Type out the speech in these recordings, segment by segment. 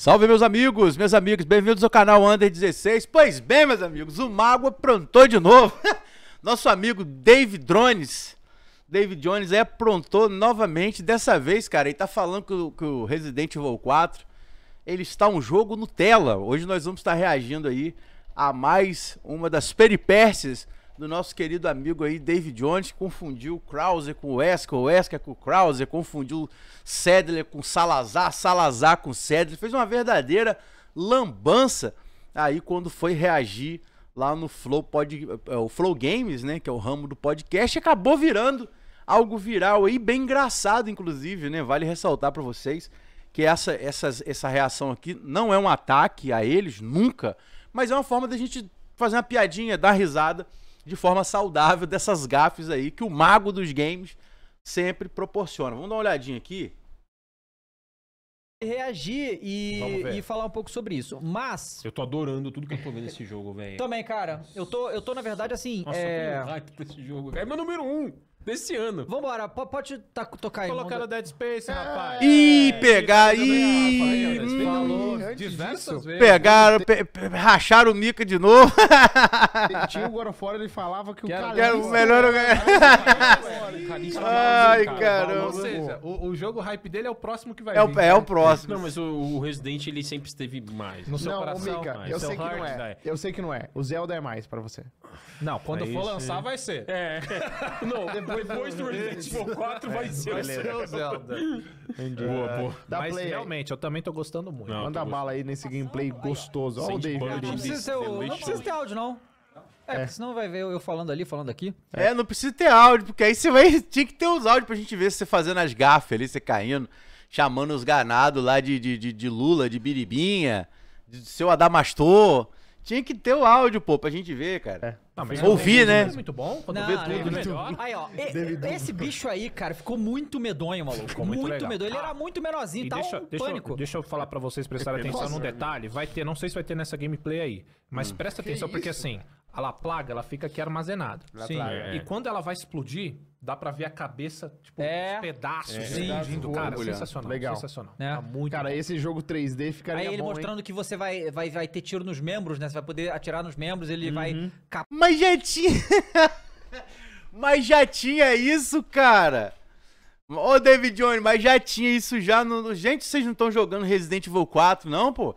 Salve, meus amigos, meus amigos, bem-vindos ao canal Under 16. Pois bem, meus amigos, o Mago aprontou de novo. Nosso amigo Dave Drones. David Jones é aprontou novamente. Dessa vez, cara, ele tá falando que o, que o Resident Evil 4 ele está um jogo Nutella. Hoje nós vamos estar reagindo aí a mais uma das peripécias do nosso querido amigo aí, David Jones, que confundiu Krause com Wesker, Wesker com Krause, confundiu Sedler com Salazar, Salazar com Sedler, fez uma verdadeira lambança aí quando foi reagir lá no Flow, Pod, é, o Flow Games, né, que é o ramo do podcast, acabou virando algo viral aí, bem engraçado inclusive, né, vale ressaltar para vocês que essa, essa, essa reação aqui não é um ataque a eles, nunca, mas é uma forma da gente fazer uma piadinha, dar risada de forma saudável dessas gafes aí que o mago dos games sempre proporciona. Vamos dar uma olhadinha aqui. Reagir e, e falar um pouco sobre isso. Mas. Eu tô adorando tudo que eu tô vendo nesse jogo, velho. Também, cara. Eu tô, eu tô, na verdade, assim. Nossa, é... eu tô é, hype pra esse jogo, velho. É meu número um desse ano. Vambora, pode tá, tocar aí. Colocaram Dead Space, rapaz. Ih, pegar, ih. hum, Falou diversas disso, vezes. Pegaram, pe- pe- racharam o Mika de novo. Tinha o God of War, ele falava que o Quero- Que era o melhor. Ai, caramba. Ou seja, o, o jogo hype dele é o próximo que vai É o, vir. é o próximo. Não, mas o, o Resident ele sempre esteve mais. No seu Não, ô, coração, Mika, eu sei que não é. Eu sei que não é. O Zelda é mais pra você. Não, quando for lançar, vai ser. É. Não, depois do Resident Evil 4 vai é, ser o Zelda. Zelda. Entendi. Boa, é. boa. Mas play realmente, eu também tô gostando muito. Não, Manda tô bala aí nesse gameplay gostoso. Olha o David. Não, precisa, ter, o- não precisa ter áudio, não. É, é. porque senão vai ver eu falando ali, falando aqui. É, não precisa ter áudio, porque aí você vai. Tinha que ter os áudios pra gente ver você fazendo as gafas ali, você caindo, chamando os ganados lá de, de, de, de Lula, de Biribinha, de seu Adamastor. Tinha que ter o áudio, pô, pra gente ver, cara. Ah, Ouvir, né? É muito bom, quando não, vê tudo, né? Aí, ó, e, esse bicho aí, cara, ficou muito medonho, maluco. Ficou muito, muito medonho. Ele era ah. muito menorzinho, e tá deixa, um pânico. Deixa, deixa eu falar pra vocês prestarem atenção num né? detalhe. Vai ter, não sei se vai ter nessa gameplay aí, mas hum. presta atenção, que porque isso? assim, ela plaga, ela fica aqui armazenada. Sim. É. E quando ela vai explodir, dá para ver a cabeça, tipo, é. os pedaços é. explodindo. Cara, sensacional. Legal. Sensacional. É. Tá muito Cara, bom. esse jogo 3D ficaria Aí ele bom, mostrando hein? que você vai, vai, vai ter tiro nos membros, né? Você vai poder atirar nos membros, ele uhum. vai... Mas já tinha... mas já tinha isso, cara! Ô, David Jones, mas já tinha isso já no... Gente, vocês não estão jogando Resident Evil 4, não, pô?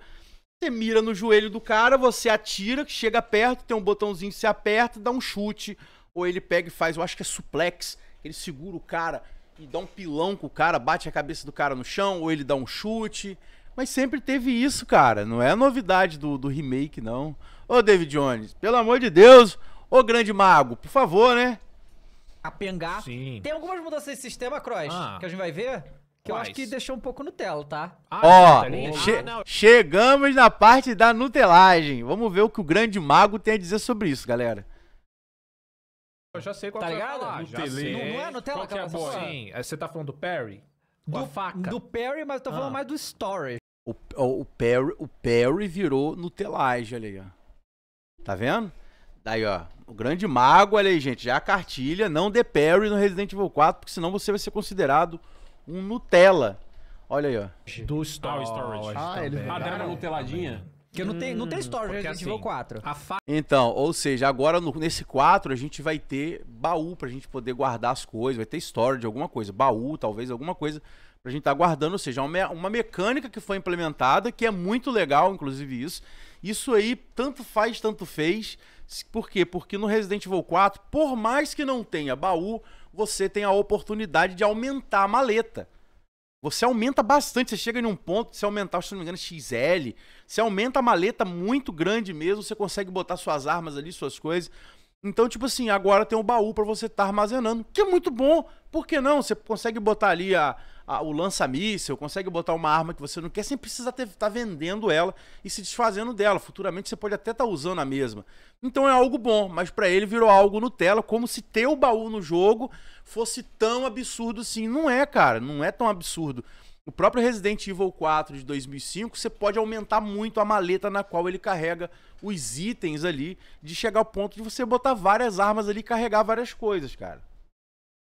Você mira no joelho do cara, você atira, chega perto, tem um botãozinho que você aperta, dá um chute. Ou ele pega e faz, eu acho que é suplex. Ele segura o cara e dá um pilão com o cara, bate a cabeça do cara no chão, ou ele dá um chute. Mas sempre teve isso, cara. Não é novidade do, do remake, não. Ô, David Jones, pelo amor de Deus, ô grande mago, por favor, né? Apengar. Sim. Tem algumas mudanças de sistema, Cross, ah. que a gente vai ver? Que eu acho que deixou um pouco Nutella, tá? Ah, ó, é che ah, chegamos na parte da nutelagem. Vamos ver o que o grande mago tem a dizer sobre isso, galera. Eu já sei qual tá ligado? Falar. Nutella. Não, não é Nutella qual que é tá boa? Sim, é, você tá falando do Perry? Do, faca. Do Perry, mas eu tô falando ah. mais do Story. O, o, o, Perry, o Perry virou Nutelagem, olha aí, ó. Tá vendo? Daí, ó. O grande mago, olha aí, gente. Já é a cartilha, não dê Perry no Resident Evil 4, porque senão você vai ser considerado um Nutella. Olha aí, ó. Do Storage. Ah, ah eles ah, deram uma nuteladinha? Porque não tem, não tem hum, Storage Resident assim, Evil 4. Fa... Então, ou seja, agora no, nesse 4 a gente vai ter baú pra gente poder guardar as coisas, vai ter Storage, alguma coisa, baú, talvez, alguma coisa pra gente estar tá guardando. Ou seja, é uma, uma mecânica que foi implementada, que é muito legal, inclusive, isso. Isso aí tanto faz, tanto fez. Por quê? Porque no Resident Evil 4, por mais que não tenha baú, você tem a oportunidade de aumentar a maleta. Você aumenta bastante, você chega em um ponto, se aumentar, se não me engano, é XL, você aumenta a maleta muito grande mesmo, você consegue botar suas armas ali, suas coisas. Então, tipo assim, agora tem um baú para você estar tá armazenando, que é muito bom. Por que não? Você consegue botar ali a, a o lança-míssel, consegue botar uma arma que você não quer sem precisar estar tá vendendo ela e se desfazendo dela. Futuramente você pode até estar tá usando a mesma. Então é algo bom, mas para ele virou algo Nutella, como se ter o baú no jogo fosse tão absurdo assim. Não é, cara, não é tão absurdo. O próprio Resident Evil 4 de 2005, você pode aumentar muito a maleta na qual ele carrega os itens ali, de chegar ao ponto de você botar várias armas ali e carregar várias coisas, cara.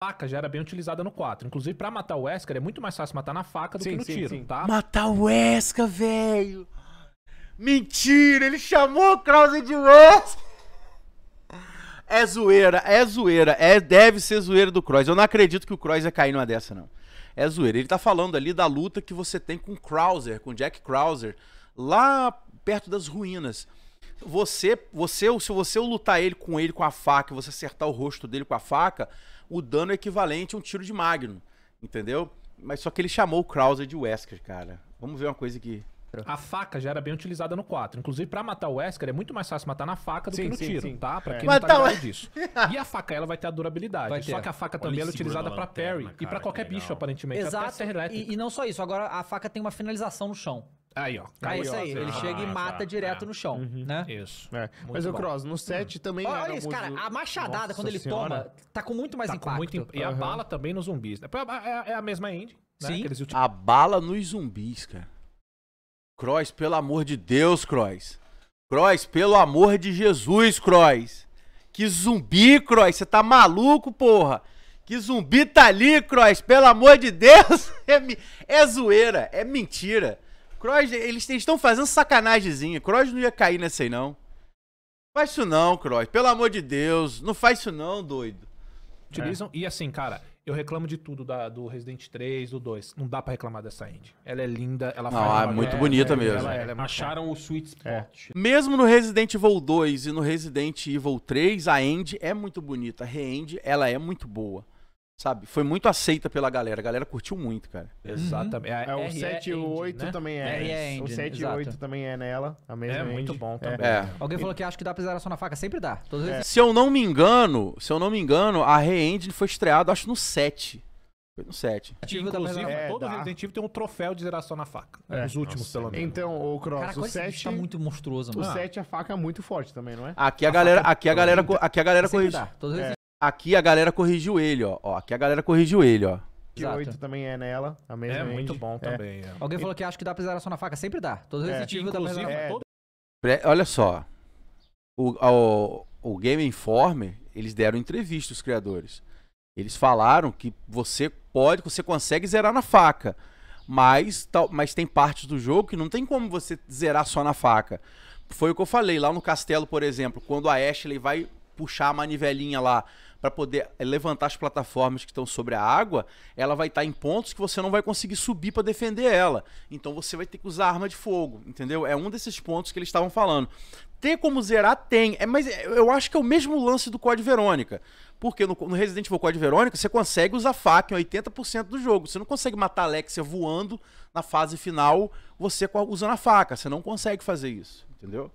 Faca já era bem utilizada no 4. Inclusive, para matar o Wesker, é muito mais fácil matar na faca do sim, que no sim, tiro, sim. tá? Matar o Wesker, velho! Mentira, ele chamou o Krause de Wesker! É zoeira, é zoeira, é, deve ser zoeira do Cross. Eu não acredito que o Cross ia cair numa dessa, não é zoeira. Ele tá falando ali da luta que você tem com Krauser, com Jack Krauser, lá perto das ruínas. Você, você, se você lutar ele com ele com a faca, você acertar o rosto dele com a faca, o dano é equivalente a um tiro de Magno, entendeu? Mas só que ele chamou o Krauser de Wesker, cara. Vamos ver uma coisa aqui. A faca já era bem utilizada no 4. Inclusive, para matar o Wesker, é muito mais fácil matar na faca do sim, que no sim, tiro, sim. tá? Pra é. quem é. não tá ligado disso. E a faca, ela vai ter a durabilidade. Ter. Só que a faca também é utilizada para parry cara, e para qualquer bicho, aparentemente. Exato. E, e, não só isso, agora a faca tem uma finalização no chão. Aí, ó. é isso aí. ele ah, chega e mata é. direto no chão, uhum, né? Isso. É. Mas o Cross, no 7 uhum. também. Olha isso, cara. A machadada, Nossa quando ele senhora. toma, tá com muito mais tá impacto. Muito imp... E a bala também nos zumbis. É, é a mesma end, né? Sim. A bala nos zumbis, cara. Cross, pelo amor de Deus, Cross. Cross, pelo amor de Jesus, Cross. Que zumbi, Cross. Você tá maluco, porra? Que zumbi tá ali, Cross. Pelo amor de Deus. É, é zoeira, é mentira. Cross, eles estão fazendo sacanagemzinha. Cross não ia cair nessa aí, não. Faz isso não, Cross. Pelo amor de Deus. Não faz isso não, doido. Utilizam. É. E assim, cara, eu reclamo de tudo da, do Resident 3, do 2. Não dá pra reclamar dessa indie. Ela é linda, ela não, faz. Ah, é muito bonita é, mesmo. Ela, ela é Acharam o sweet spot. É. Mesmo no Resident Evil 2 e no Resident Evil 3, a end é muito bonita. A re-end, ela é muito boa sabe? Foi muito aceita pela galera. A galera curtiu muito, cara. Uhum. Exatamente. É, é o 7 é e o 8 né? também é. é o 7 e o 8 também é nela. A mesma é engine. muito bom é. também. É. É. Alguém falou que acho que dá pra zerar só na faca. Sempre dá. É. Se eu não me engano, se eu não me engano, a Re-Engine foi estreada, acho, no 7. Foi no 7. Inclusive, é, todo dá. Resident Evil tem um troféu de zerar só na faca. É. Os últimos, Nossa, pelo menos. Então, o Cross, Cara, o 7... tá muito monstruoso, mano. O 7, a faca é muito forte também, não é? Aqui a, a galera, aqui a galera, aqui a galera corrigiu. É. Aqui a galera corrigiu ele, ó. ó aqui a galera corrigiu ele, ó. Que Exato. 8 também é nela. A mesma é range. muito bom é. também. É. Alguém falou que acho que dá só na faca. Sempre dá. Todo é. inclusive dá pesaroção. É. Todo... Olha só. O, o, o Game Informer, eles deram entrevista os criadores. Eles falaram que você pode, você consegue zerar na faca. Mas, tal, mas tem partes do jogo que não tem como você zerar só na faca. Foi o que eu falei lá no castelo, por exemplo, quando a Ashley vai puxar a manivelinha lá para poder eh, levantar as plataformas que estão sobre a água, ela vai estar tá em pontos que você não vai conseguir subir para defender ela. Então você vai ter que usar arma de fogo, entendeu? É um desses pontos que eles estavam falando. Ter como zerar? Tem. É, mas eh, eu acho que é o mesmo lance do Code Verônica. Porque no, no Resident Evil Code Verônica você consegue usar faca em 80% do jogo. Você não consegue matar a Alexia voando na fase final você usando a faca. Você não consegue fazer isso, entendeu?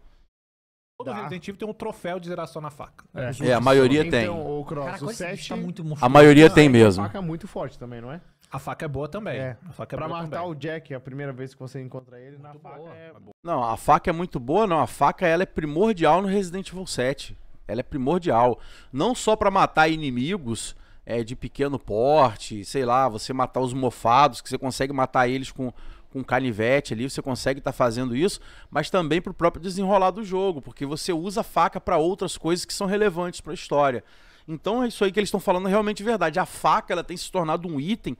Todo Dá. Resident Evil tem um troféu de zerar só na faca. É, é a maioria tem. o Cross, Caraca, o 7, tá é muito a maioria tem mesmo. A faca é muito forte também, não é? A faca é boa também. É. A faca é pra matar também. o Jack é a primeira vez que você encontra ele, muito na boa. faca é... é não, a faca é muito boa, não. A faca ela é primordial no Resident Evil 7. Ela é primordial. Não só para matar inimigos é, de pequeno porte, sei lá, você matar os mofados, que você consegue matar eles com, com canivete ali, você consegue estar tá fazendo isso, mas também para o próprio desenrolar do jogo, porque você usa a faca para outras coisas que são relevantes para a história. Então é isso aí que eles estão falando realmente verdade. A faca ela tem se tornado um item,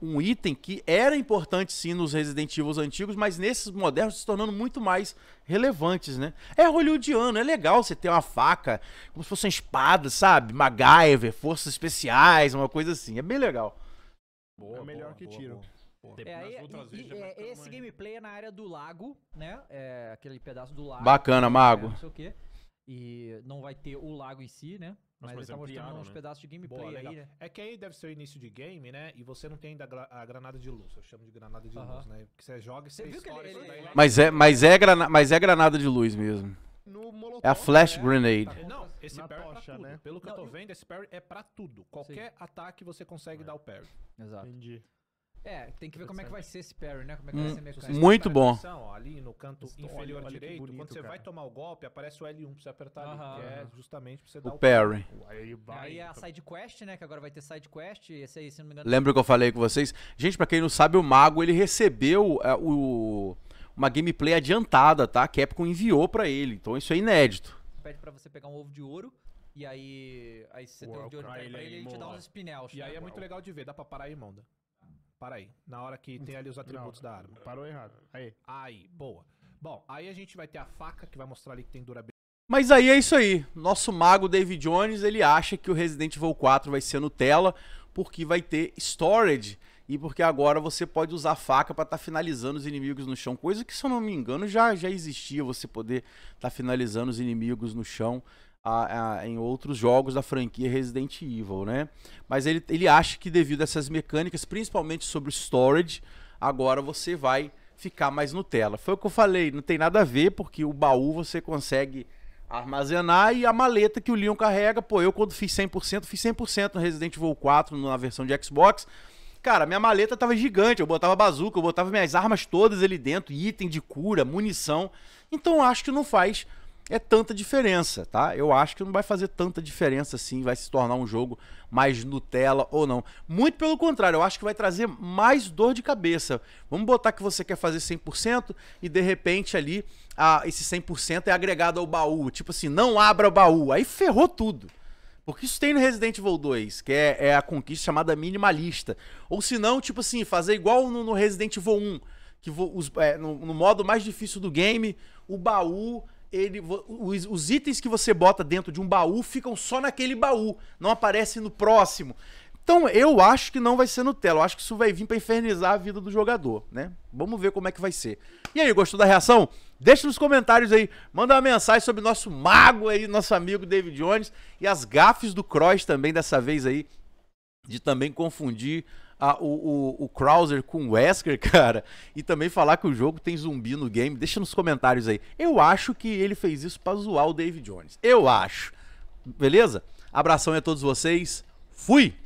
um item que era importante sim nos Resident Evil antigos, mas nesses modernos se tornando muito mais relevantes, né? É hollywoodiano, é legal você ter uma faca, como se fosse uma espada, sabe? MacGyver, forças especiais, uma coisa assim. É bem legal. Boa, é melhor boa, que boa, tiro. Boa. Pô, é, aí, e, é, esse gameplay é na área do lago, né? É aquele pedaço do lago. Bacana, é, Mago. não sei o quê. E não vai ter o lago em si, né? Mas, mas ele tá mostrando uns né? pedaços de gameplay Boa, aí, né? É que aí deve ser o início de game, né? E você não tem ainda a granada de luz. Eu chamo de granada de uh -huh. luz, né? Porque você joga e você, você ele, Mas, é, mas, é mas é granada de luz mesmo. Molotov, é a flash é, grenade. Tá, não, esse parry tocha, é pra tudo. Né? Pelo que não, eu tô vendo, esse parry é pra tudo. Qualquer Sim. ataque você consegue é. dar o parry. Exato. Entendi. É, tem que ver como é que vai ser esse parry, né? Como é que hum, vai ser mecânico. Muito bom. ali no canto Estou inferior olha, olha direito, bonito, quando você cara. vai tomar o golpe, aparece o L1 pra você apertar ali, que é justamente pra você o dar o parry. Aí, a então. side quest, né? Que agora vai ter side quest, esse aí, se não me engano. Lembra que eu falei com vocês? Gente, pra quem não sabe, o Mago, ele recebeu é, o, uma gameplay adiantada, tá? A Capcom enviou pra ele, então isso é inédito. Pede pra você pegar um ovo de ouro. E aí, aí você Uou, tem um de olho pra ele, ele, ele te dá uns spinels. E né? aí é muito legal de ver, dá pra parar a Imonda para aí. Na hora que tem ali os atributos Não, da arma. Parou errado. Aí. Aí, boa. Bom, aí a gente vai ter a faca que vai mostrar ali que tem durabilidade. Mas aí é isso aí. Nosso mago David Jones, ele acha que o Resident Evil 4 vai ser Nutella porque vai ter storage e porque agora você pode usar faca para estar tá finalizando os inimigos no chão, coisa que se eu não me engano já já existia você poder estar tá finalizando os inimigos no chão a, a, em outros jogos da franquia Resident Evil, né? Mas ele, ele acha que devido a essas mecânicas, principalmente sobre o storage, agora você vai ficar mais Nutella. Foi o que eu falei, não tem nada a ver, porque o baú você consegue armazenar e a maleta que o Leon carrega, pô, eu quando fiz 100%, fiz 100% no Resident Evil 4, na versão de Xbox. Cara, minha maleta tava gigante, eu botava bazuca, eu botava minhas armas todas ali dentro, item de cura, munição. Então acho que não faz é tanta diferença, tá? Eu acho que não vai fazer tanta diferença assim, vai se tornar um jogo mais Nutella ou não. Muito pelo contrário, eu acho que vai trazer mais dor de cabeça. Vamos botar que você quer fazer 100% e de repente ali a, esse 100% é agregado ao baú. Tipo assim, não abra o baú. Aí ferrou tudo. Porque isso tem no Resident Evil 2, que é, é a conquista chamada minimalista. Ou se não, tipo assim, fazer igual no, no Resident Evil 1, que vo, os, é, no, no modo mais difícil do game, o baú ele, os, os, itens que você bota dentro de um baú ficam só naquele baú, não aparece no próximo. Então eu acho que não vai ser Nutella, eu acho que isso vai vir para infernizar a vida do jogador, né? Vamos ver como é que vai ser. E aí, gostou da reação? Deixa nos comentários aí, manda uma mensagem sobre nosso mago aí, nosso amigo David Jones e as gafes do Cross também dessa vez aí, de também confundir a, o, o, o Krauser com o Wesker, cara, e também falar que o jogo tem zumbi no game, deixa nos comentários aí. Eu acho que ele fez isso pra zoar o David Jones. Eu acho. Beleza? Abração a todos vocês. Fui!